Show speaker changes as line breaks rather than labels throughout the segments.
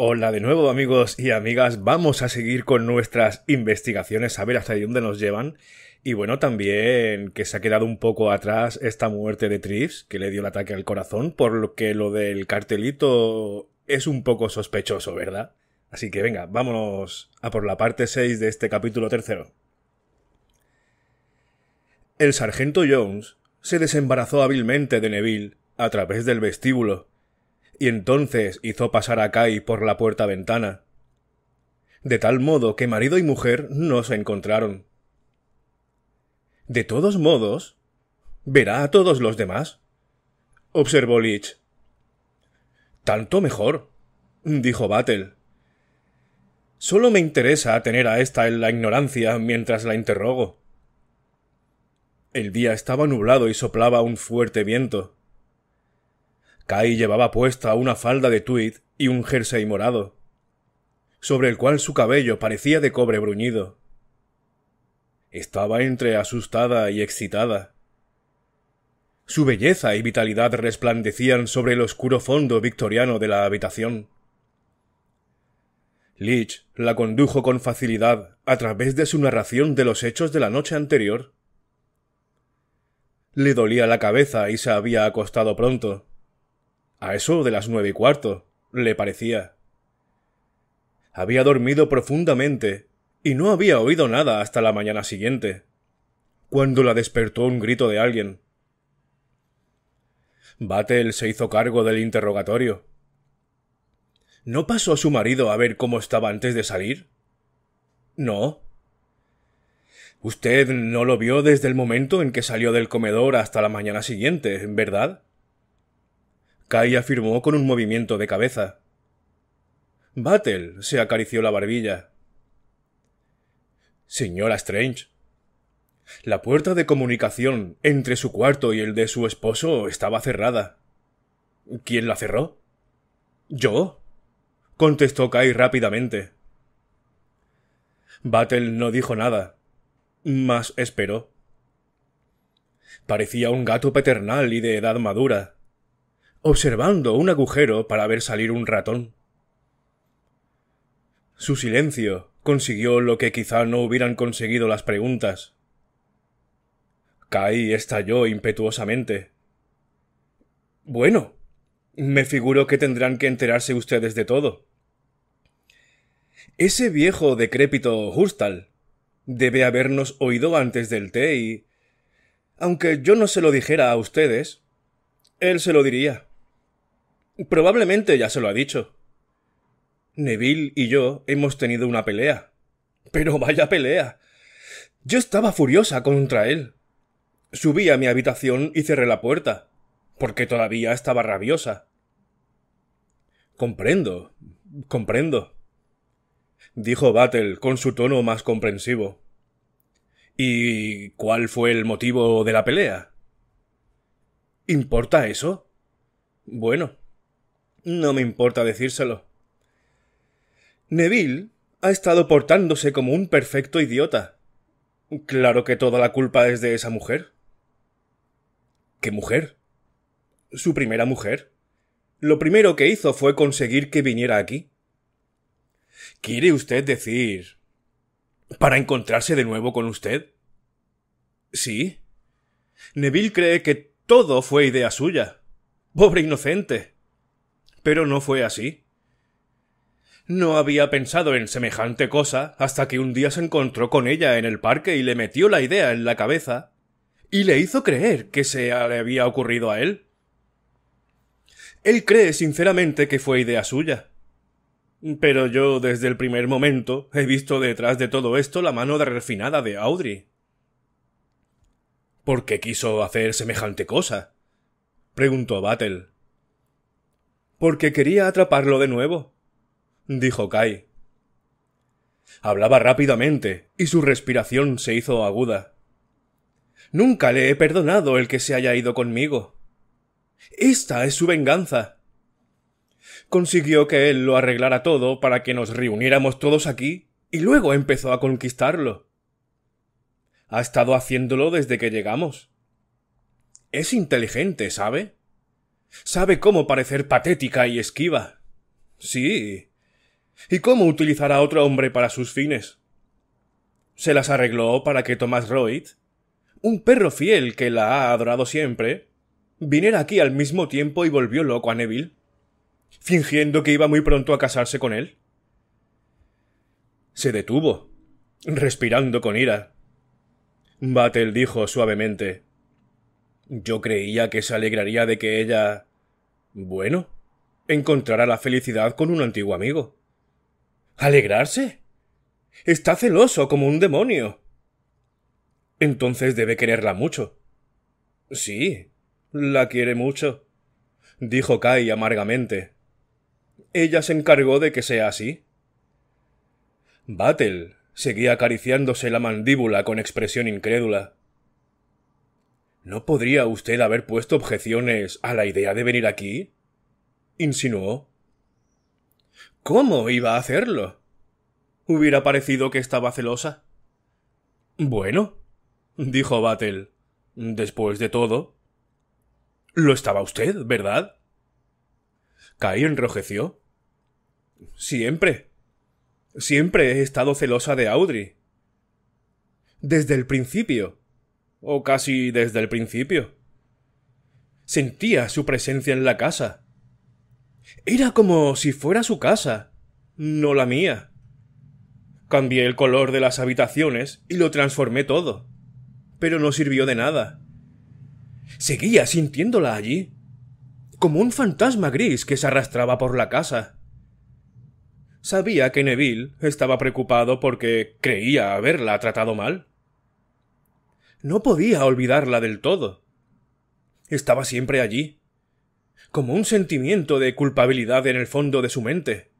Hola de nuevo amigos y amigas, vamos a seguir con nuestras investigaciones a ver hasta dónde nos llevan y bueno también que se ha quedado un poco atrás esta muerte de Trips que le dio el ataque al corazón por lo que lo del cartelito es un poco sospechoso, ¿verdad? Así que venga, vámonos a por la parte 6 de este capítulo tercero. El sargento Jones se desembarazó hábilmente de Neville a través del vestíbulo y entonces hizo pasar a Kai por la puerta ventana. De tal modo que marido y mujer no se encontraron. De todos modos, verá a todos los demás, observó Leach. Tanto mejor, dijo Battle. Solo me interesa tener a esta en la ignorancia mientras la interrogo. El día estaba nublado y soplaba un fuerte viento. Kai llevaba puesta una falda de tweed y un jersey morado, sobre el cual su cabello parecía de cobre bruñido. Estaba entre asustada y excitada. Su belleza y vitalidad resplandecían sobre el oscuro fondo victoriano de la habitación. Leach la condujo con facilidad a través de su narración de los hechos de la noche anterior. Le dolía la cabeza y se había acostado pronto. A eso de las nueve y cuarto, le parecía. Había dormido profundamente y no había oído nada hasta la mañana siguiente, cuando la despertó un grito de alguien. Battle se hizo cargo del interrogatorio. ¿No pasó a su marido a ver cómo estaba antes de salir? No. Usted no lo vio desde el momento en que salió del comedor hasta la mañana siguiente, ¿verdad? Kai afirmó con un movimiento de cabeza. Battle se acarició la barbilla. Señora Strange. La puerta de comunicación entre su cuarto y el de su esposo estaba cerrada. ¿Quién la cerró? Yo. contestó Kai rápidamente. Battle no dijo nada, mas esperó. Parecía un gato paternal y de edad madura observando un agujero para ver salir un ratón. Su silencio consiguió lo que quizá no hubieran conseguido las preguntas. Kai estalló impetuosamente. Bueno, me figuro que tendrán que enterarse ustedes de todo. Ese viejo decrépito Hustal debe habernos oído antes del té y... Aunque yo no se lo dijera a ustedes, él se lo diría. Probablemente ya se lo ha dicho. Neville y yo hemos tenido una pelea. Pero vaya pelea. Yo estaba furiosa contra él. Subí a mi habitación y cerré la puerta, porque todavía estaba rabiosa. Comprendo, comprendo, dijo Battle con su tono más comprensivo. ¿Y cuál fue el motivo de la pelea? ¿Importa eso? Bueno, no me importa decírselo. Neville ha estado portándose como un perfecto idiota. Claro que toda la culpa es de esa mujer. ¿Qué mujer? Su primera mujer. Lo primero que hizo fue conseguir que viniera aquí. ¿Quiere usted decir... para encontrarse de nuevo con usted? Sí. Neville cree que todo fue idea suya. Pobre inocente pero no fue así. No había pensado en semejante cosa hasta que un día se encontró con ella en el parque y le metió la idea en la cabeza y le hizo creer que se le había ocurrido a él. Él cree sinceramente que fue idea suya. Pero yo desde el primer momento he visto detrás de todo esto la mano de refinada de Audrey. ¿Por qué quiso hacer semejante cosa? preguntó Battle. Porque quería atraparlo de nuevo, dijo Kai. Hablaba rápidamente, y su respiración se hizo aguda. Nunca le he perdonado el que se haya ido conmigo. Esta es su venganza. Consiguió que él lo arreglara todo para que nos reuniéramos todos aquí, y luego empezó a conquistarlo. Ha estado haciéndolo desde que llegamos. Es inteligente, ¿sabe? Sabe cómo parecer patética y esquiva. Sí. ¿Y cómo utilizar a otro hombre para sus fines? Se las arregló para que Thomas Royd, un perro fiel que la ha adorado siempre, viniera aquí al mismo tiempo y volvió loco a Neville, fingiendo que iba muy pronto a casarse con él. Se detuvo, respirando con ira. Battle dijo suavemente yo creía que se alegraría de que ella. Bueno, encontrara la felicidad con un antiguo amigo. ¿Alegrarse? Está celoso como un demonio. Entonces debe quererla mucho. Sí, la quiere mucho, dijo Kai amargamente. Ella se encargó de que sea así. Battle seguía acariciándose la mandíbula con expresión incrédula. ¿No podría usted haber puesto objeciones a la idea de venir aquí? insinuó. ¿Cómo iba a hacerlo? Hubiera parecido que estaba celosa. Bueno, dijo Battle. Después de todo. Lo estaba usted, ¿verdad? Kai enrojeció. Siempre. Siempre he estado celosa de Audrey. Desde el principio o casi desde el principio. Sentía su presencia en la casa. Era como si fuera su casa, no la mía. Cambié el color de las habitaciones y lo transformé todo, pero no sirvió de nada. Seguía sintiéndola allí, como un fantasma gris que se arrastraba por la casa. Sabía que Neville estaba preocupado porque creía haberla tratado mal. No podía olvidarla del todo. Estaba siempre allí, como un sentimiento de culpabilidad en el fondo de su mente.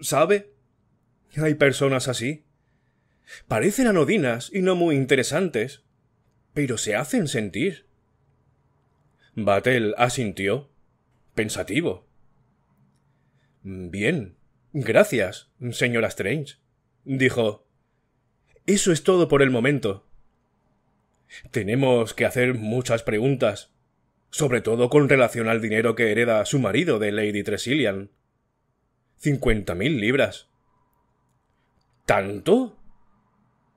¿Sabe? Hay personas así. Parecen anodinas y no muy interesantes, pero se hacen sentir. Batel asintió, pensativo. Bien, gracias, señora Strange, dijo. Eso es todo por el momento. Tenemos que hacer muchas preguntas, sobre todo con relación al dinero que hereda su marido de Lady Tresillian. Cincuenta mil libras. ¿Tanto?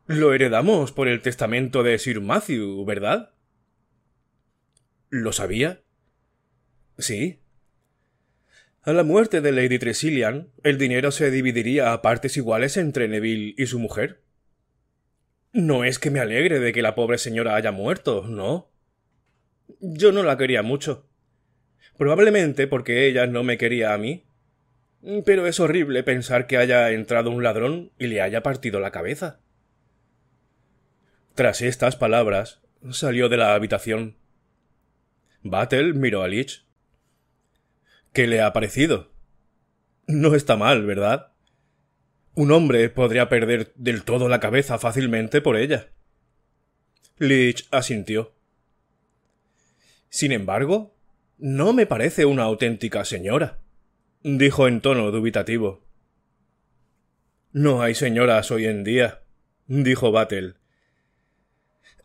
Lo heredamos por el testamento de Sir Matthew, ¿verdad? ¿Lo sabía? Sí. A la muerte de Lady Tresillian, el dinero se dividiría a partes iguales entre Neville y su mujer. No es que me alegre de que la pobre señora haya muerto, no. Yo no la quería mucho. Probablemente porque ella no me quería a mí. Pero es horrible pensar que haya entrado un ladrón y le haya partido la cabeza. Tras estas palabras, salió de la habitación. Battle miró a Lich. ¿Qué le ha parecido? No está mal, ¿verdad? Un hombre podría perder del todo la cabeza fácilmente por ella. Leach asintió. Sin embargo, no me parece una auténtica señora, dijo en tono dubitativo. No hay señoras hoy en día, dijo Battle.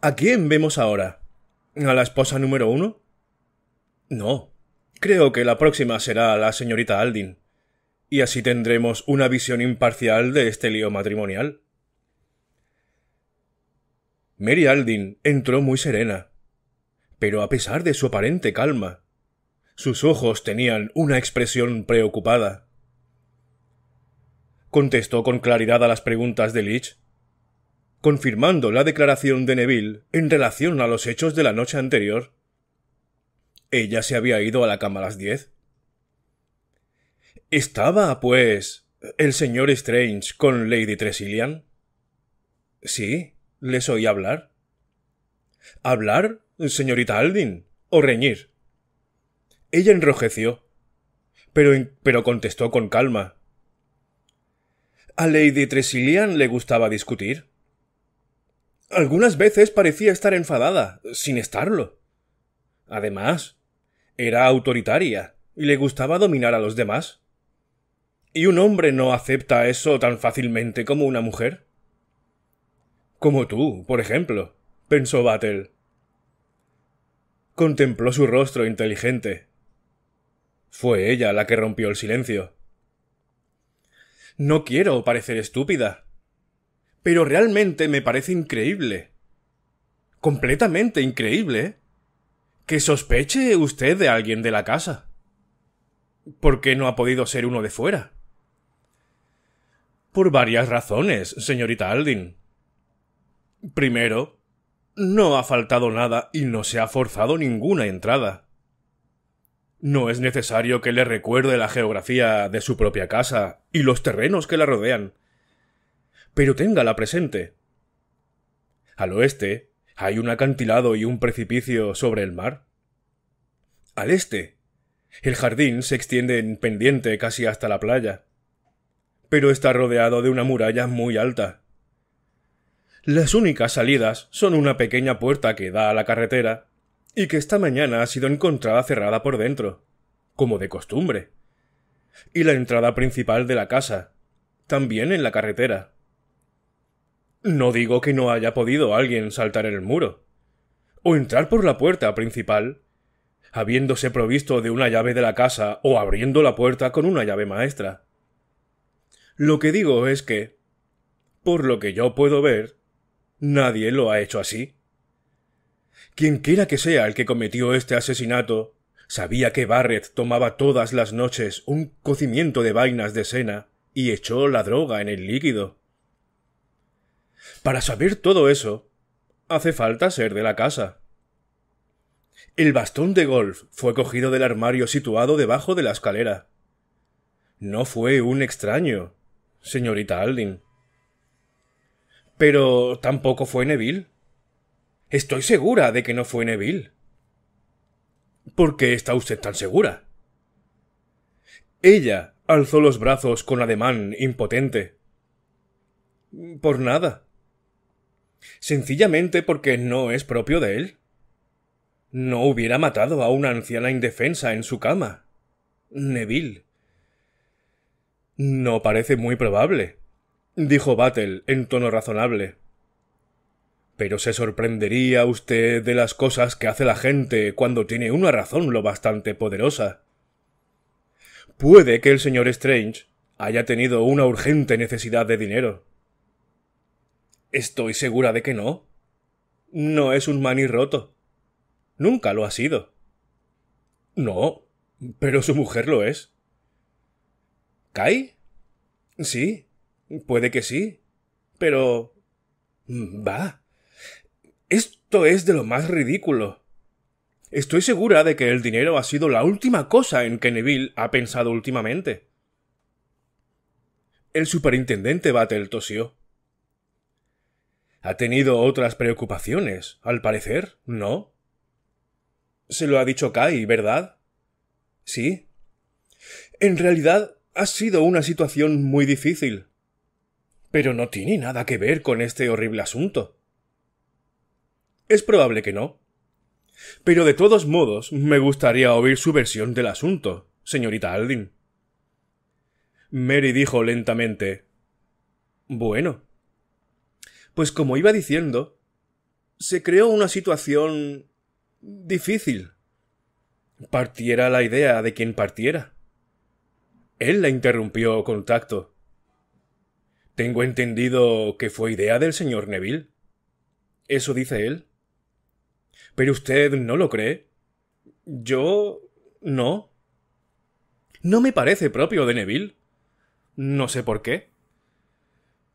¿A quién vemos ahora? ¿A la esposa número uno? No. Creo que la próxima será la señorita Aldin y así tendremos una visión imparcial de este lío matrimonial. Mary Aldin entró muy serena, pero a pesar de su aparente calma, sus ojos tenían una expresión preocupada. Contestó con claridad a las preguntas de Leach, confirmando la declaración de Neville en relación a los hechos de la noche anterior. Ella se había ido a la cama a las diez ¿Estaba, pues, el señor Strange con Lady Tresillian? Sí, les oí hablar. ¿Hablar, señorita Aldin? ¿O reñir? Ella enrojeció, pero, pero contestó con calma. ¿A Lady Tresillian le gustaba discutir? Algunas veces parecía estar enfadada, sin estarlo. Además, era autoritaria y le gustaba dominar a los demás. ¿Y un hombre no acepta eso tan fácilmente como una mujer? Como tú, por ejemplo, pensó Battle. Contempló su rostro inteligente. Fue ella la que rompió el silencio. No quiero parecer estúpida. Pero realmente me parece increíble. Completamente increíble. ¿eh? Que sospeche usted de alguien de la casa. ¿Por qué no ha podido ser uno de fuera? Por varias razones, señorita Aldin. Primero, no ha faltado nada y no se ha forzado ninguna entrada. No es necesario que le recuerde la geografía de su propia casa y los terrenos que la rodean. Pero téngala presente. Al oeste hay un acantilado y un precipicio sobre el mar. Al este, el jardín se extiende en pendiente casi hasta la playa pero está rodeado de una muralla muy alta. Las únicas salidas son una pequeña puerta que da a la carretera, y que esta mañana ha sido encontrada cerrada por dentro, como de costumbre, y la entrada principal de la casa, también en la carretera. No digo que no haya podido alguien saltar el muro, o entrar por la puerta principal, habiéndose provisto de una llave de la casa o abriendo la puerta con una llave maestra. Lo que digo es que, por lo que yo puedo ver, nadie lo ha hecho así. Quienquiera que sea el que cometió este asesinato, sabía que Barrett tomaba todas las noches un cocimiento de vainas de cena y echó la droga en el líquido. Para saber todo eso, hace falta ser de la casa. El bastón de golf fue cogido del armario situado debajo de la escalera. No fue un extraño, señorita Aldin. Pero tampoco fue Neville. Estoy segura de que no fue Neville. ¿Por qué está usted tan segura? Ella alzó los brazos con ademán impotente. Por nada. Sencillamente porque no es propio de él. No hubiera matado a una anciana indefensa en su cama. Neville. No parece muy probable, dijo Battle en tono razonable. Pero se sorprendería usted de las cosas que hace la gente cuando tiene una razón lo bastante poderosa. Puede que el señor Strange haya tenido una urgente necesidad de dinero. Estoy segura de que no. No es un maní roto. Nunca lo ha sido. No, pero su mujer lo es. ¿Kai? Sí, puede que sí. Pero... Mm, va. Esto es de lo más ridículo. Estoy segura de que el dinero ha sido la última cosa en que Neville ha pensado últimamente. El superintendente el tosió. Ha tenido otras preocupaciones, al parecer, ¿no? Se lo ha dicho Kai, ¿verdad? Sí. En realidad, ha sido una situación muy difícil. Pero no tiene nada que ver con este horrible asunto. Es probable que no. Pero de todos modos, me gustaría oír su versión del asunto, señorita Aldin. Mary dijo lentamente Bueno. Pues como iba diciendo, se creó una situación difícil. Partiera la idea de quien partiera. Él la interrumpió con tacto. Tengo entendido que fue idea del señor Neville. Eso dice él. Pero usted no lo cree. Yo. no. No me parece propio de Neville. No sé por qué.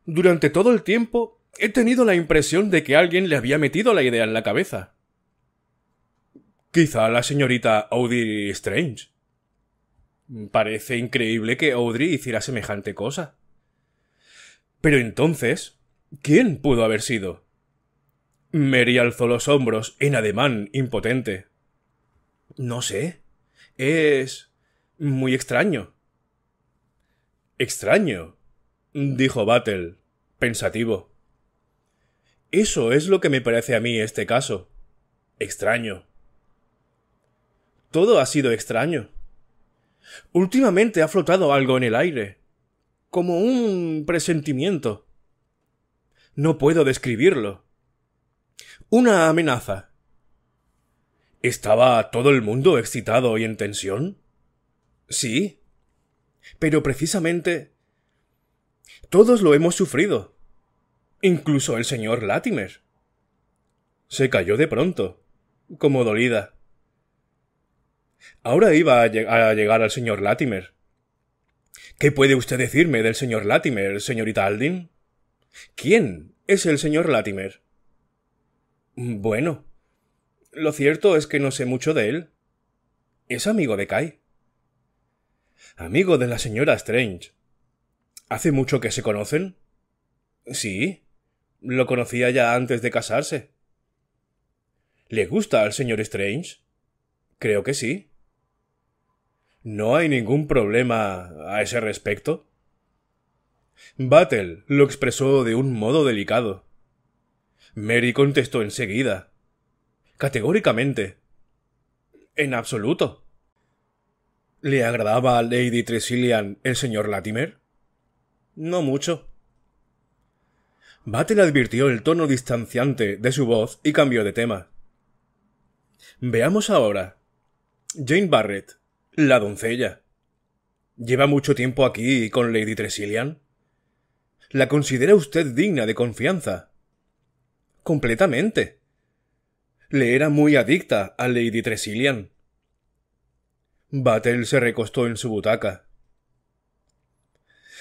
Durante todo el tiempo he tenido la impresión de que alguien le había metido la idea en la cabeza. Quizá la señorita Audie Strange. Parece increíble que Audrey hiciera semejante cosa. Pero entonces, ¿quién pudo haber sido? Mary alzó los hombros en ademán impotente. No sé. Es. muy extraño. Extraño, dijo Battle, pensativo. Eso es lo que me parece a mí este caso. Extraño. Todo ha sido extraño, Últimamente ha flotado algo en el aire, como un presentimiento. No puedo describirlo. Una amenaza. ¿Estaba todo el mundo excitado y en tensión? Sí. Pero precisamente... Todos lo hemos sufrido. Incluso el señor Latimer. Se cayó de pronto, como dolida. Ahora iba a, llegar al señor Latimer. ¿Qué puede usted decirme del señor Latimer, señorita Aldin? ¿Quién es el señor Latimer? Mm, bueno. Lo cierto es que no sé mucho de él. Es amigo de Kai. Amigo de la señora Strange. ¿Hace mucho que se conocen? Sí. Lo conocía ya antes de casarse. ¿Le gusta al señor Strange? Creo que sí. ¿No hay ningún problema a ese respecto? Battle lo expresó de un modo delicado. Mary contestó enseguida. Categóricamente. En absoluto. ¿Le agradaba a Lady Tressilian el señor Latimer? No mucho. Battle advirtió el tono distanciante de su voz y cambió de tema. Veamos ahora. Jane Barrett, la doncella. ¿Lleva mucho tiempo aquí con Lady Tresilian? ¿La considera usted digna de confianza? Completamente. Le era muy adicta a Lady Tresilian. Battle se recostó en su butaca.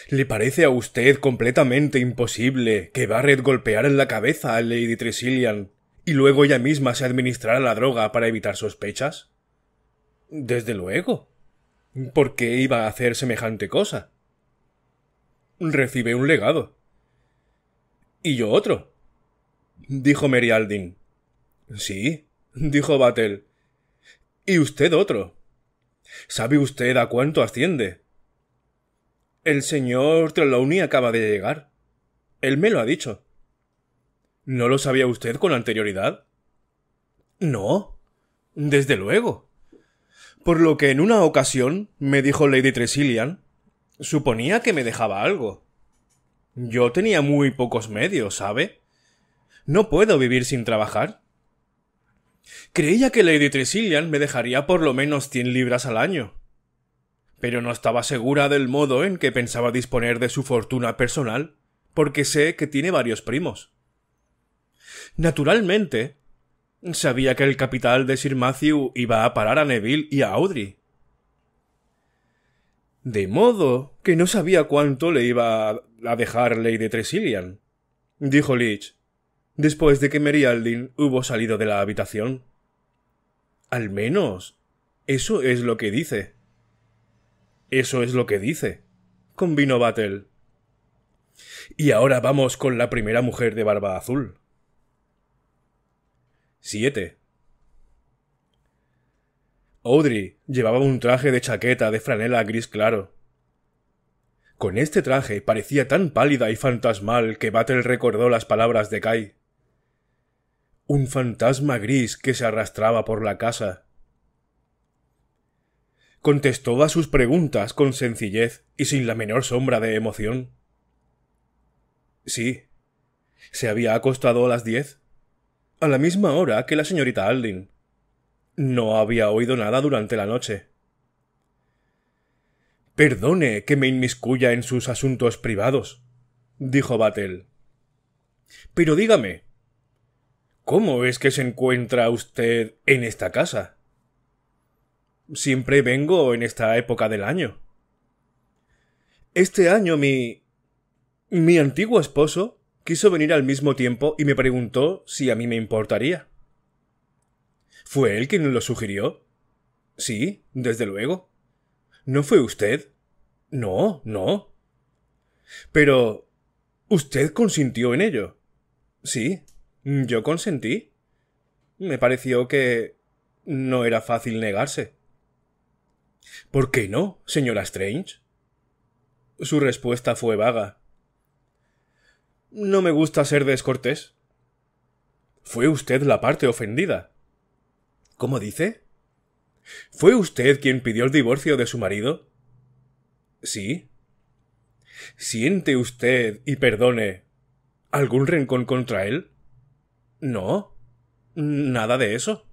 ¿Le parece a usted completamente imposible que Barrett golpeara en la cabeza a Lady Tresilian y luego ella misma se administrara la droga para evitar sospechas? Desde luego. ¿Por qué iba a hacer semejante cosa? Recibe un legado. Y yo otro. Dijo Merialdin. Sí, dijo Batel. Y usted otro. ¿Sabe usted a cuánto asciende? El señor Trelawney acaba de llegar. Él me lo ha dicho. ¿No lo sabía usted con anterioridad? No. Desde luego. Por lo que en una ocasión me dijo Lady Tresillian, suponía que me dejaba algo. Yo tenía muy pocos medios, ¿sabe? No puedo vivir sin trabajar. Creía que Lady Tresillian me dejaría por lo menos 100 libras al año. Pero no estaba segura del modo en que pensaba disponer de su fortuna personal, porque sé que tiene varios primos. Naturalmente, Sabía que el capital de Sir Matthew iba a parar a Neville y a Audrey. De modo que no sabía cuánto le iba a dejar Lady Tresillian, dijo Leach, después de que Merialdin hubo salido de la habitación. Al menos, eso es lo que dice. Eso es lo que dice, combinó Battle. Y ahora vamos con la primera mujer de barba azul. 7. Audrey llevaba un traje de chaqueta de franela gris claro. Con este traje parecía tan pálida y fantasmal que Battle recordó las palabras de Kai. Un fantasma gris que se arrastraba por la casa. Contestó a sus preguntas con sencillez y sin la menor sombra de emoción. Sí. Se había acostado a las diez a la misma hora que la señorita Aldin. No había oído nada durante la noche. Perdone que me inmiscuya en sus asuntos privados, dijo Battle. Pero dígame, ¿cómo es que se encuentra usted en esta casa? Siempre vengo en esta época del año. Este año mi. mi antiguo esposo quiso venir al mismo tiempo y me preguntó si a mí me importaría. ¿Fue él quien lo sugirió? Sí, desde luego. ¿No fue usted? No, no. Pero. ¿Usted consintió en ello? Sí, yo consentí. Me pareció que. no era fácil negarse. ¿Por qué no, señora Strange? Su respuesta fue vaga. No me gusta ser descortés. Fue usted la parte ofendida. ¿Cómo dice? ¿Fue usted quien pidió el divorcio de su marido? Sí. ¿Siente usted, y perdone, algún rencón contra él? No. Nada de eso.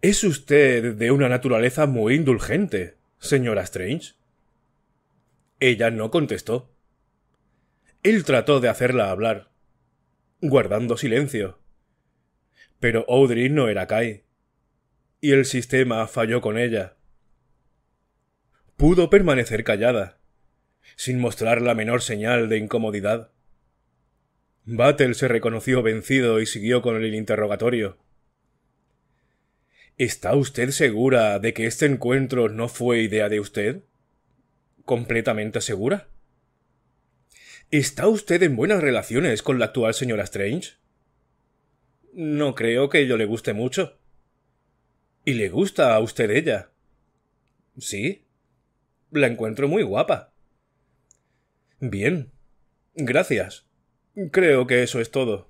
Es usted de una naturaleza muy indulgente, señora Strange. Ella no contestó. Él trató de hacerla hablar, guardando silencio. Pero Audrey no era Kai, y el sistema falló con ella. Pudo permanecer callada, sin mostrar la menor señal de incomodidad. Battle se reconoció vencido y siguió con el interrogatorio. ¿Está usted segura de que este encuentro no fue idea de usted? ¿Completamente segura? ¿Está usted en buenas relaciones con la actual señora Strange? No creo que yo le guste mucho. ¿Y le gusta a usted ella? Sí. La encuentro muy guapa. Bien. Gracias. Creo que eso es todo.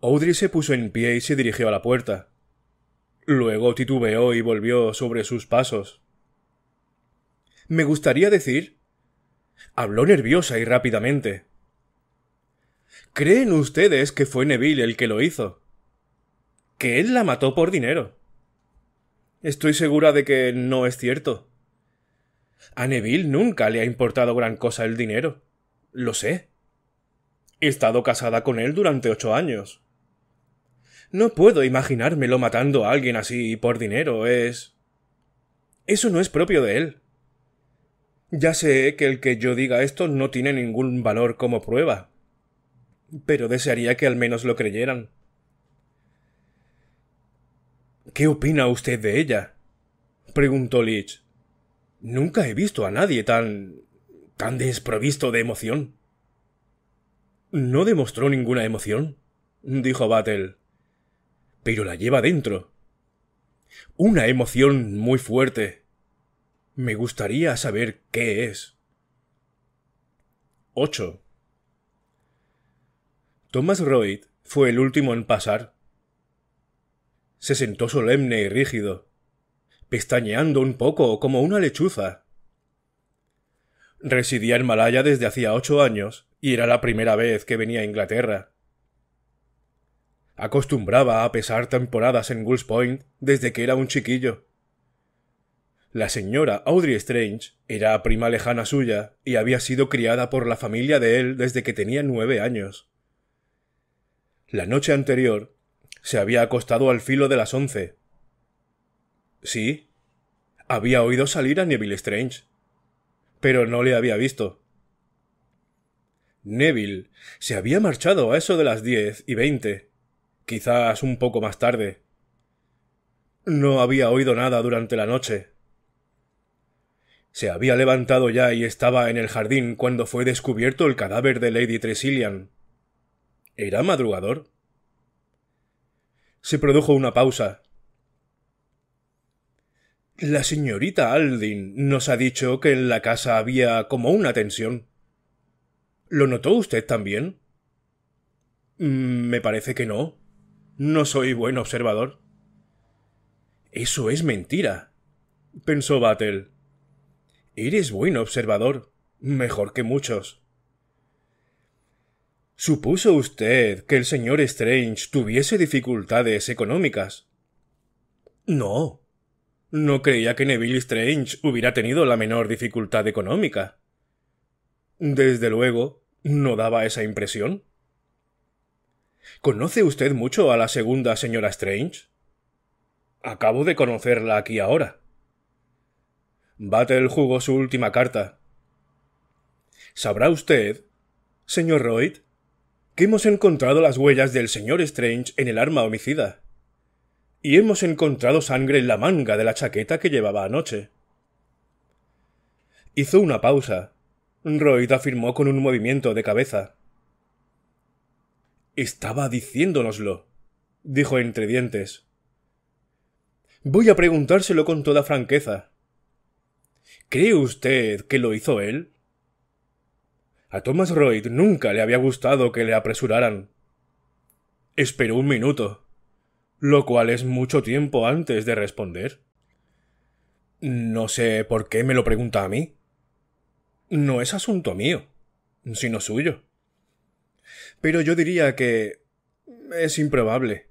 Audrey se puso en pie y se dirigió a la puerta. Luego titubeó y volvió sobre sus pasos. Me gustaría decir Habló nerviosa y rápidamente. ¿Creen ustedes que fue Neville el que lo hizo? Que él la mató por dinero. Estoy segura de que no es cierto. A Neville nunca le ha importado gran cosa el dinero. Lo sé. He estado casada con él durante ocho años. No puedo imaginármelo matando a alguien así por dinero, es... Eso no es propio de él. Ya sé que el que yo diga esto no tiene ningún valor como prueba, pero desearía que al menos lo creyeran. ¿Qué opina usted de ella? preguntó Leach. Nunca he visto a nadie tan. tan desprovisto de emoción. No demostró ninguna emoción, dijo Battle. Pero la lleva dentro. Una emoción muy fuerte, me gustaría saber qué es. 8. Thomas Royd fue el último en pasar. Se sentó solemne y rígido, pestañeando un poco como una lechuza. Residía en Malaya desde hacía ocho años y era la primera vez que venía a Inglaterra. Acostumbraba a pesar temporadas en Gulls Point desde que era un chiquillo la señora Audrey Strange era prima lejana suya y había sido criada por la familia de él desde que tenía nueve años. La noche anterior se había acostado al filo de las once. Sí, había oído salir a Neville Strange, pero no le había visto. Neville se había marchado a eso de las diez y veinte, quizás un poco más tarde. No había oído nada durante la noche se había levantado ya y estaba en el jardín cuando fue descubierto el cadáver de Lady Tresillian. ¿Era madrugador? Se produjo una pausa. La señorita Aldin nos ha dicho que en la casa había como una tensión. ¿Lo notó usted también? Mm, me parece que no. No soy buen observador. Eso es mentira, pensó Battle. Eres buen observador, mejor que muchos. ¿Supuso usted que el señor Strange tuviese dificultades económicas? No. No creía que Neville Strange hubiera tenido la menor dificultad económica. Desde luego, no daba esa impresión. ¿Conoce usted mucho a la segunda señora Strange? Acabo de conocerla aquí ahora. Battle jugó su última carta. ¿Sabrá usted, señor Royd, que hemos encontrado las huellas del señor Strange en el arma homicida? Y hemos encontrado sangre en la manga de la chaqueta que llevaba anoche. Hizo una pausa. Royd afirmó con un movimiento de cabeza. Estaba diciéndonoslo, dijo entre dientes. Voy a preguntárselo con toda franqueza. ¿Cree usted que lo hizo él? A Thomas Royd nunca le había gustado que le apresuraran. Esperó un minuto, lo cual es mucho tiempo antes de responder. No sé por qué me lo pregunta a mí. No es asunto mío, sino suyo. Pero yo diría que es improbable.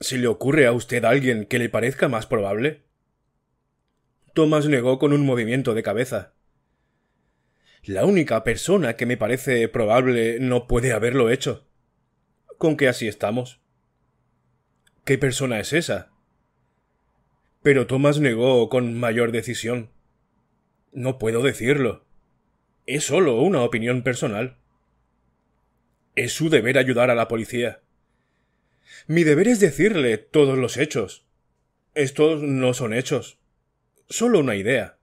Si le ocurre a usted alguien que le parezca más probable, Thomas negó con un movimiento de cabeza. La única persona que me parece probable no puede haberlo hecho. Con que así estamos. ¿Qué persona es esa? Pero Tomás negó con mayor decisión. No puedo decirlo. Es solo una opinión personal. Es su deber ayudar a la policía. Mi deber es decirle todos los hechos. Estos no son hechos solo una idea.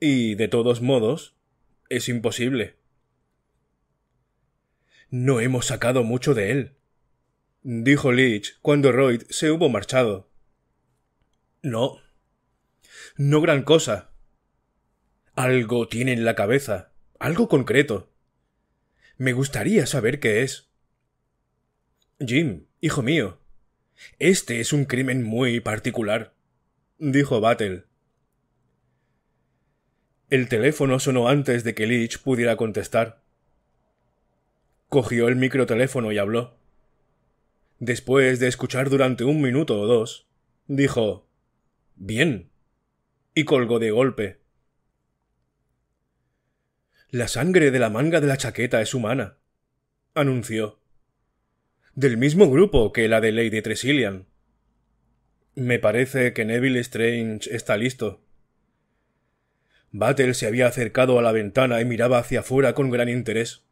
Y, de todos modos, es imposible. No hemos sacado mucho de él, dijo Leach cuando Royd se hubo marchado. No. No gran cosa. Algo tiene en la cabeza, algo concreto. Me gustaría saber qué es. Jim, hijo mío, este es un crimen muy particular, dijo Battle. El teléfono sonó antes de que Leach pudiera contestar. Cogió el microteléfono y habló. Después de escuchar durante un minuto o dos, dijo Bien. y colgó de golpe. La sangre de la manga de la chaqueta es humana, anunció. Del mismo grupo que la de Lady Tresillian. Me parece que Neville Strange está listo. Battle se había acercado a la ventana y miraba hacia afuera con gran interés.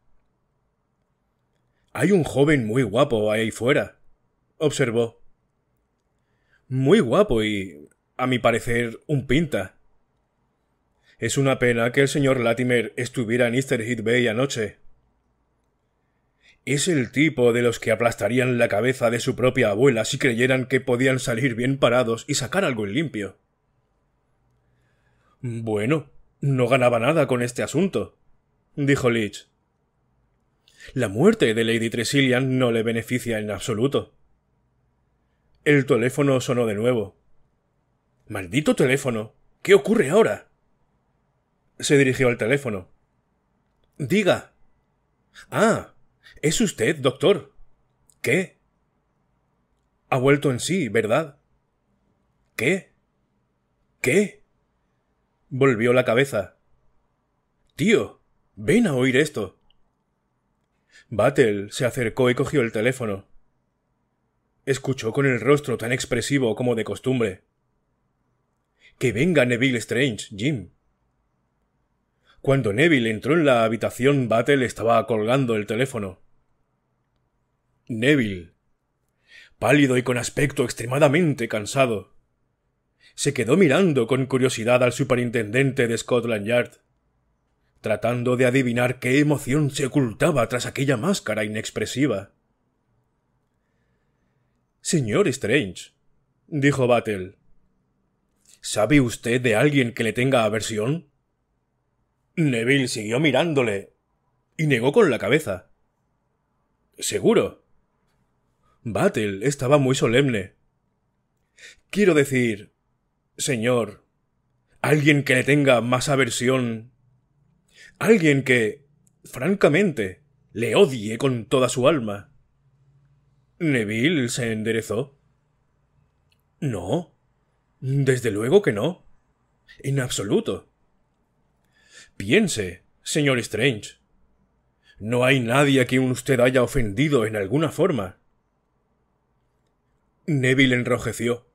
Hay un joven muy guapo ahí fuera, observó. Muy guapo y, a mi parecer, un pinta. Es una pena que el señor Latimer estuviera en Easter Heath Bay anoche. Es el tipo de los que aplastarían la cabeza de su propia abuela si creyeran que podían salir bien parados y sacar algo en limpio. Bueno, no ganaba nada con este asunto, dijo Leach. La muerte de Lady Tresillian no le beneficia en absoluto. El teléfono sonó de nuevo. Maldito teléfono. ¿Qué ocurre ahora? Se dirigió al teléfono. Diga. Ah. ¿Es usted, doctor? ¿Qué? Ha vuelto en sí, ¿verdad? ¿Qué? ¿Qué? Volvió la cabeza. Tío, ven a oír esto. Battle se acercó y cogió el teléfono. Escuchó con el rostro tan expresivo como de costumbre. Que venga Neville Strange, Jim. Cuando Neville entró en la habitación, Battle estaba colgando el teléfono. Neville, pálido y con aspecto extremadamente cansado, se quedó mirando con curiosidad al superintendente de Scotland Yard, tratando de adivinar qué emoción se ocultaba tras aquella máscara inexpresiva. Señor Strange, dijo Battle, ¿sabe usted de alguien que le tenga aversión? Neville siguió mirándole y negó con la cabeza. Seguro. Battle estaba muy solemne. Quiero decir, Señor, alguien que le tenga más aversión, alguien que, francamente, le odie con toda su alma. Neville se enderezó. No, desde luego que no. En absoluto. Piense, señor Strange. No hay nadie a quien usted haya ofendido en alguna forma. Neville enrojeció.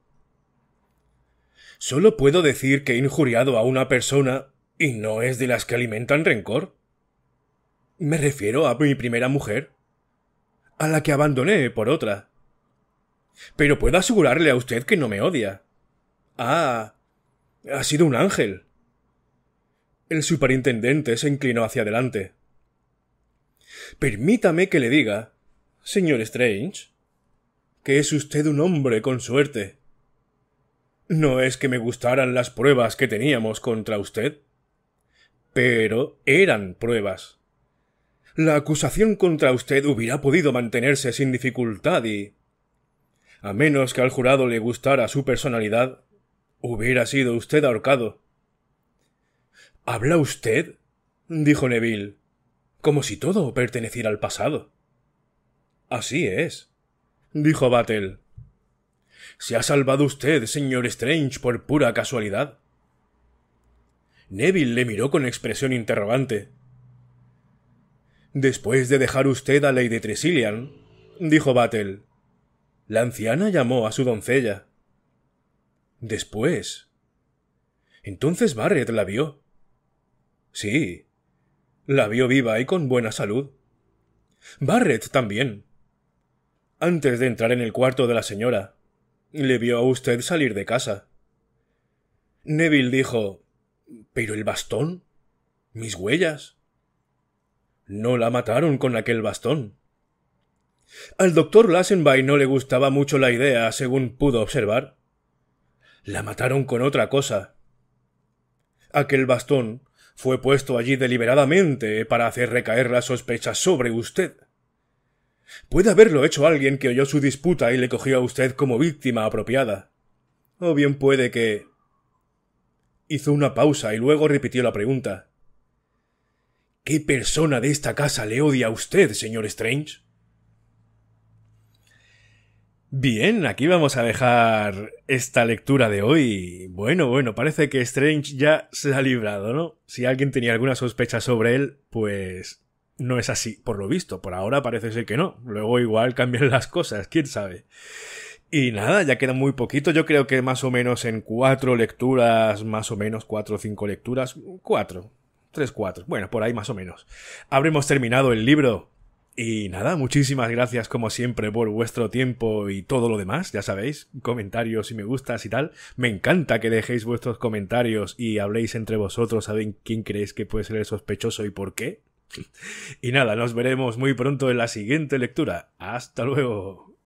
Solo puedo decir que he injuriado a una persona y no es de las que alimentan rencor. Me refiero a mi primera mujer, a la que abandoné por otra. Pero puedo asegurarle a usted que no me odia. Ah, ha sido un ángel. El superintendente se inclinó hacia adelante. Permítame que le diga, señor Strange, que es usted un hombre con suerte. No es que me gustaran las pruebas que teníamos contra usted. Pero eran pruebas. La acusación contra usted hubiera podido mantenerse sin dificultad y... A menos que al jurado le gustara su personalidad, hubiera sido usted ahorcado. ¿Habla usted? dijo Neville, como si todo perteneciera al pasado. Así es, dijo Battle. ¿Se ha salvado usted, señor Strange, por pura casualidad? Neville le miró con expresión interrogante. Después de dejar usted a Lady Tresilian, dijo Battle. La anciana llamó a su doncella. Después. Entonces Barrett la vio. Sí. La vio viva y con buena salud. Barrett también. Antes de entrar en el cuarto de la señora, le vio a usted salir de casa. Neville dijo ¿Pero el bastón? ¿Mis huellas? No la mataron con aquel bastón. Al doctor Lassenby no le gustaba mucho la idea, según pudo observar. La mataron con otra cosa. Aquel bastón fue puesto allí deliberadamente para hacer recaer las sospechas sobre usted. Puede haberlo hecho alguien que oyó su disputa y le cogió a usted como víctima apropiada. O bien puede que. Hizo una pausa y luego repitió la pregunta. ¿Qué persona de esta casa le odia a usted, señor Strange? Bien, aquí vamos a dejar esta lectura de hoy. Bueno, bueno, parece que Strange ya se ha librado, ¿no? Si alguien tenía alguna sospecha sobre él, pues no es así, por lo visto. Por ahora parece ser que no. Luego igual cambian las cosas, quién sabe. Y nada, ya queda muy poquito. Yo creo que más o menos en cuatro lecturas, más o menos cuatro o cinco lecturas, cuatro, tres, cuatro. Bueno, por ahí más o menos. Habremos terminado el libro. Y nada, muchísimas gracias como siempre por vuestro tiempo y todo lo demás, ya sabéis, comentarios y me gustas y tal. Me encanta que dejéis vuestros comentarios y habléis entre vosotros, saben quién creéis que puede ser el sospechoso y por qué. Y nada, nos veremos muy pronto en la siguiente lectura. Hasta luego.